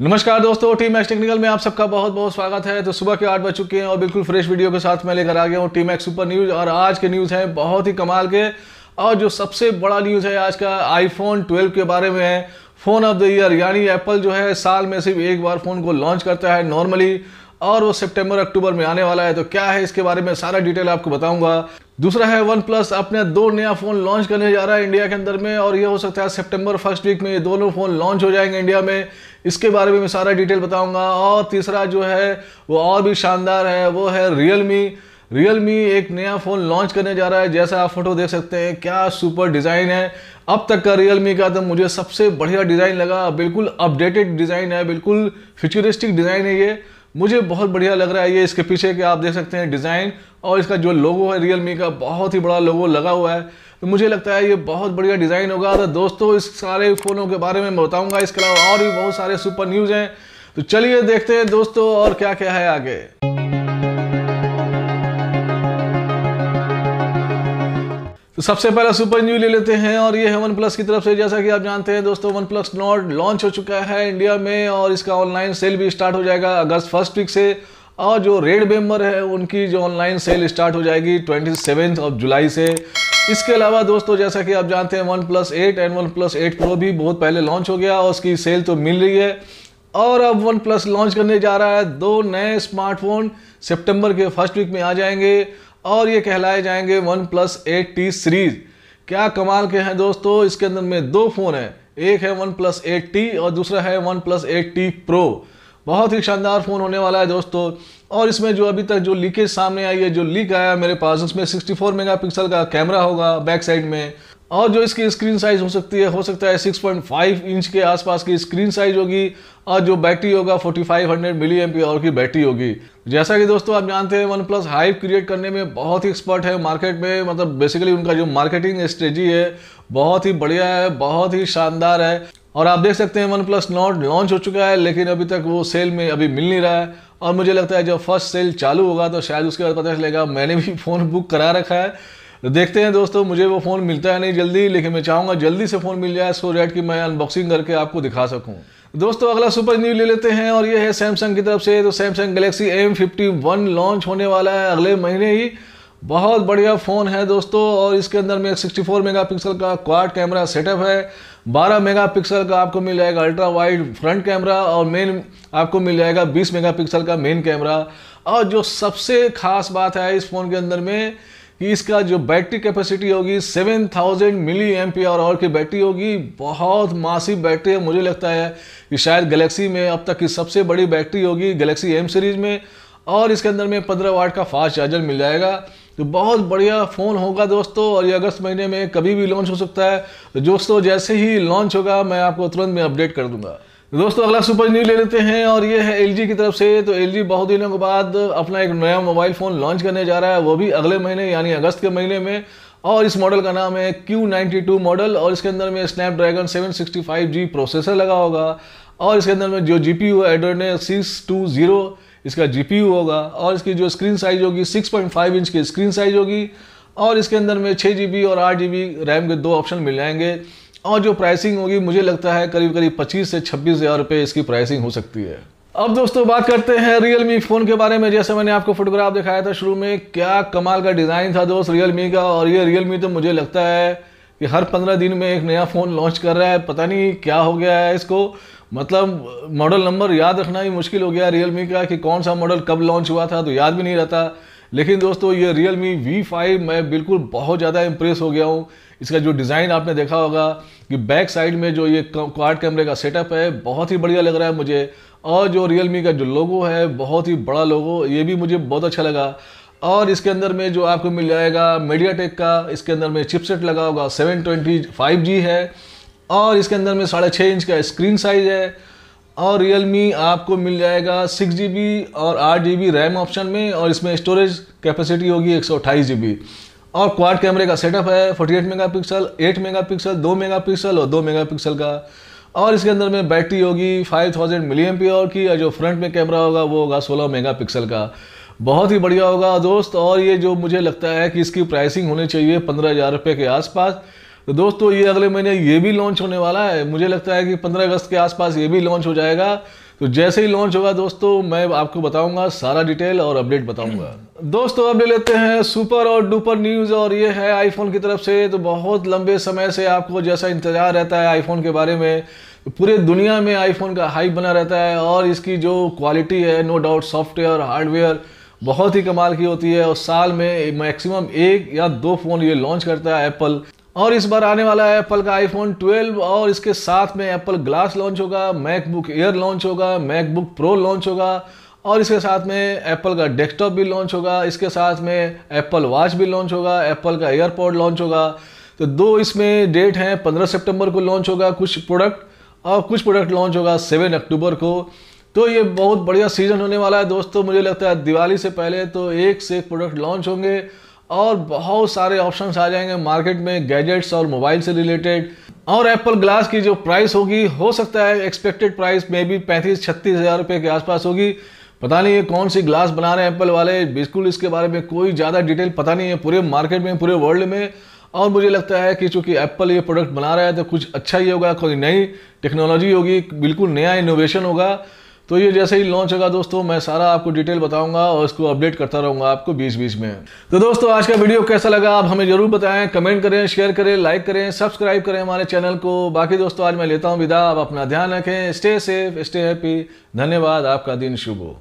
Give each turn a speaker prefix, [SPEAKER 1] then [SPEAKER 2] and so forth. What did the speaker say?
[SPEAKER 1] नमस्कार दोस्तों team x technical में आप सबका बहुत बहुत स्वागत है तो सुबह के आठ बज चुके हैं और बिल्कुल फ्रेश वीडियो के साथ मैं लेकर आ गया हूँ टीम एक्स सुपर न्यूज़ और आज के न्यूज़ है बहुत ही कमाल के और जो सबसे बड़ा न्यूज़ है आज का आईफोन 12 के बारे में है फ़ोन ऑफ द ईयर यानी एप्पल जो है साल में सिर्फ एक बार फ़ोन को लॉन्च करता है नॉर्मली और वो सितंबर अक्टूबर में आने वाला है तो क्या है इसके बारे में सारा डिटेल आपको बताऊंगा दूसरा है वन प्लस अपने दो नया फ़ोन लॉन्च करने जा रहा है इंडिया के अंदर में और ये हो सकता है सितंबर फर्स्ट वीक में ये दोनों फ़ोन लॉन्च हो जाएंगे इंडिया में इसके बारे में मैं सारा डिटेल बताऊंगा और तीसरा जो है वो और भी शानदार है वो है रियलमी रियलमी एक नया फ़ोन लॉन्च करने जा रहा है जैसा आप फोटो देख सकते हैं क्या सुपर डिज़ाइन है अब तक का रियलमी का तो मुझे सबसे बढ़िया डिज़ाइन लगा बिल्कुल अपडेटेड डिज़ाइन है बिल्कुल फ्यूचरिस्टिक डिज़ाइन है ये मुझे बहुत बढ़िया लग रहा है ये इसके पीछे के आप देख सकते हैं डिज़ाइन और इसका जो लोगो है रियल मी का बहुत ही बड़ा लोगो लगा हुआ है तो मुझे लगता है ये बहुत बढ़िया डिज़ाइन होगा तो दोस्तों इस सारे फ़ोनों के बारे में मैं बताऊँगा इसके अलावा और भी बहुत सारे सुपर न्यूज़ हैं तो चलिए देखते हैं दोस्तों और क्या क्या है आगे तो सबसे पहला सुपर न्यू ले लेते हैं और ये है वन प्लस की तरफ से जैसा कि आप जानते हैं दोस्तों वन प्लस नॉट लॉन्च हो चुका है इंडिया में और इसका ऑनलाइन सेल भी स्टार्ट हो जाएगा अगस्त फर्स्ट वीक से और जो रेड मेम्बर है उनकी जो ऑनलाइन सेल स्टार्ट हो जाएगी ट्वेंटी ऑफ जुलाई से इसके अलावा दोस्तों जैसा कि आप जानते हैं OnePlus eight and OnePlus eight pro भी बहुत पहले लॉन्च हो गया और उसकी सेल तो मिल रही है और अब वन प्लस लॉन्च करने जा रहा है दो नए स्मार्टफोन सितंबर के फर्स्ट वीक में आ जाएंगे और ये कहलाए जाएंगे OnePlus eight T series क्या कमाल के हैं दोस्तों इसके अंदर में दो फ़ोन हैं एक है वन प्लस एट टी और दूसरा है OnePlus eight T pro बहुत ही शानदार फ़ोन होने वाला है दोस्तों और इसमें जो अभी तक जो लीकेज सामने आई है जो लीक आया मेरे पास उसमें 64 मेगापिक्सल का कैमरा होगा बैक साइड में और जो इसकी स्क्रीन साइज़ हो सकती है हो सकता है 6.5 इंच के आसपास की स्क्रीन साइज़ होगी और जो बैटरी होगा 4500 मिली एम की बैटरी होगी जैसा कि दोस्तों आप जानते हैं वन प्लस हाइप क्रिएट करने में बहुत ही एक्सपर्ट है मार्केट में मतलब बेसिकली उनका जो मार्केटिंग स्ट्रेटी है बहुत ही बढ़िया है बहुत ही शानदार है और आप देख सकते हैं वन प्लस नॉट लॉन्च हो चुका है लेकिन अभी तक वो सेल में अभी मिल नहीं रहा है और मुझे लगता है जब फर्स्ट सेल चालू होगा तो शायद उसके बाद पता चलेगा मैंने भी फ़ोन बुक करा रखा है तो देखते हैं दोस्तों मुझे वो फ़ोन मिलता है नहीं जल्दी लेकिन मैं चाहूँगा जल्दी से फ़ोन मिल जाए सो रेट की मैं अनबॉक्सिंग करके आपको दिखा सकूँ दोस्तों अगला सुपर न्यू ले लेते हैं और ये है सैमसंग की तरफ से तो Samsung Galaxy M fifty one launch होने वाला है अगले महीने ही बहुत बढ़िया फ़ोन है दोस्तों और इसके अंदर में 64 मेगापिक्सल का क्वाड कैमरा सेटअप है 12 मेगापिक्सल का आपको मिल जाएगा अल्ट्रा वाइड फ्रंट कैमरा और मेन आपको मिल जाएगा 20 मेगापिक्सल का मेन कैमरा और जो सबसे ख़ास बात है इस फ़ोन के अंदर में कि इसका जो बैटरी कैपेसिटी होगी 7000 मिली एम पी और की बैटरी होगी बहुत मासिव बैटरी है मुझे लगता है कि शायद गलेक्सी में अब तक की सबसे बड़ी बैटरी होगी गलेक्सी एम सीरीज में और इसके अंदर में 15 वाट का फास्ट चार्जर मिल जाएगा तो बहुत बढ़िया फ़ोन होगा दोस्तों और ये अगस्त महीने में कभी भी लॉन्च हो सकता है दोस्तों जैसे ही लॉन्च होगा मैं आपको तुरंत में अपडेट कर दूँगा दोस्तों अगला सुपर न्यूज ले लेते हैं और ये है एल की तरफ से तो एल बहुत दिनों के बाद अपना एक नया मोबाइल फ़ोन लॉन्च करने जा रहा है वो भी अगले महीने यानी अगस्त के महीने में और इस मॉडल का नाम है Q92 मॉडल और इसके अंदर में स्नैपड्रैगन 765G प्रोसेसर लगा होगा और इसके अंदर में जो जी पी है एड्रोनेट सिक्स टू जीरो इसका जी होगा और इसकी जो स्क्रीन साइज होगी सिक्स इंच की स्क्रीन साइज होगी और इसके अंदर में छः जी और आठ जी रैम के दो ऑप्शन मिल जाएंगे और हाँ, जो प्राइसिंग होगी मुझे लगता है करीब करीब पच्चीस से छब्बीस हज़ार रुपए इसकी प्राइसिंग हो सकती है अब दोस्तों बात करते हैं रियल मी फ़ोन के बारे में जैसे मैंने आपको फोटोग्राफ दिखाया था शुरू में क्या कमाल का डिज़ाइन था दोस्त रियल का और ये रियल तो मुझे लगता है कि हर पंद्रह दिन में एक नया फ़ोन लॉन्च कर रहा है पता नहीं क्या हो गया है इसको मतलब मॉडल नंबर याद रखना ही मुश्किल हो गया रियल का कि कौन सा मॉडल कब लॉन्च हुआ था तो याद भी नहीं रहता लेकिन दोस्तों ये रियल मी वी फाइव मैं बिल्कुल बहुत ज़्यादा इम्प्रेस हो गया हूँ इसका जो डिज़ाइन आपने देखा होगा कि बैक साइड में जो ये क्वाड कैमरे का सेटअप है बहुत ही बढ़िया लग रहा है मुझे और जो रियल मी का जो लोगो है बहुत ही बड़ा लोगो ये भी मुझे बहुत अच्छा लगा और इसके अंदर में जो आपको मिल जाएगा मीडिया का इसके अंदर में चिपसेट लगा होगा सेवन ट्वेंटी फाइव जी है और इसके अंदर में साढ़े छः इंच का स्क्रीन साइज है और रियल मी आपको मिल जाएगा सिक्स जी बी और आठ जी बी रैम ऑप्शन में और इसमें स्टोरेज कैपेसिटी होगी एक सौ जी बी और क्वाड कैमरे का सेटअप है 48 मेगापिक्सल 8 मेगापिक्सल 2 मेगापिक्सल और 2 मेगापिक्सल का और इसके अंदर में बैटरी होगी 5000 थाउजेंड मिली एम की और जो फ्रंट में कैमरा होगा वो होगा 16 मेगापिक्सल का बहुत ही बढ़िया होगा दोस्त और ये जो मुझे लगता है कि इसकी प्राइसिंग होनी चाहिए पंद्रह हज़ार रुपये के आसपास तो दोस्तों ये अगले महीने ये भी लॉन्च होने वाला है मुझे लगता है कि 15 अगस्त के आसपास ये भी लॉन्च हो जाएगा तो जैसे ही लॉन्च होगा दोस्तों मैं आपको बताऊंगा सारा डिटेल और अपडेट बताऊंगा दोस्तों अब ले लेते हैं सुपर और डुपर न्यूज़ और ये है आईफोन की तरफ से तो बहुत लंबे समय से आपको जैसा इंतज़ार रहता है आईफोन के बारे में तो पूरे दुनिया में आईफोन का हाइप बना रहता है और इसकी जो क्वालिटी है नो डाउट सॉफ्टवेयर हार्डवेयर बहुत ही कमाल की होती है और साल में मैक्सिमम एक या दो फ़ोन ये लॉन्च करता है एप्पल और इस बार आने वाला है एप्पल का आईफोन 12 और इसके साथ में एप्पल ग्लास लॉन्च होगा मैकबुक एयर लॉन्च होगा मैकबुक प्रो लॉन्च होगा और इसके साथ में एप्पल का डेस्कटॉप भी लॉन्च होगा इसके साथ में एप्पल वॉच भी लॉन्च होगा एप्पल का एयरपॉड लॉन्च होगा तो दो इसमें डेट हैं 15 सितंबर को लॉन्च होगा कुछ प्रोडक्ट और कुछ प्रोडक्ट लॉन्च होगा 7 अक्टूबर को तो ये बहुत बढ़िया सीजन होने वाला है दोस्तों मुझे लगता है दिवाली से पहले तो एक से एक प्रोडक्ट लॉन्च होंगे और बहुत सारे ऑप्शंस आ जाएंगे मार्केट में गैजेट्स और मोबाइल से रिलेटेड और एप्पल ग्लास की जो प्राइस होगी हो सकता है एक्सपेक्टेड प्राइस में भी पैंतीस छत्तीस हज़ार रुपये के आसपास होगी पता नहीं ये कौन सी ग्लास बना रहे हैं एप्पल वाले बिल्कुल इसके बारे में कोई ज़्यादा डिटेल पता नहीं है पूरे मार्केट में पूरे वर्ल्ड में और मुझे लगता है कि चूंकि एप्पल ये प्रोडक्ट बना रहा है तो कुछ अच्छा ही होगा कोई नई टेक्नोलॉजी होगी बिल्कुल नया इनोवेशन होगा तो ये जैसे ही लॉन्च होगा दोस्तों मैं सारा आपको डिटेल बताऊंगा और इसको अपडेट करता रहूंगा आपको बीच बीच में तो दोस्तों आज का वीडियो कैसा लगा आप हमें जरूर बताएं कमेंट करें शेयर करें लाइक करें सब्सक्राइब करें हमारे चैनल को बाकी दोस्तों आज मैं लेता हूँ विदा आप अपना ध्यान रखें स्टे सेफ स्टे हैप्पी धन्यवाद आपका दिन शुभ हो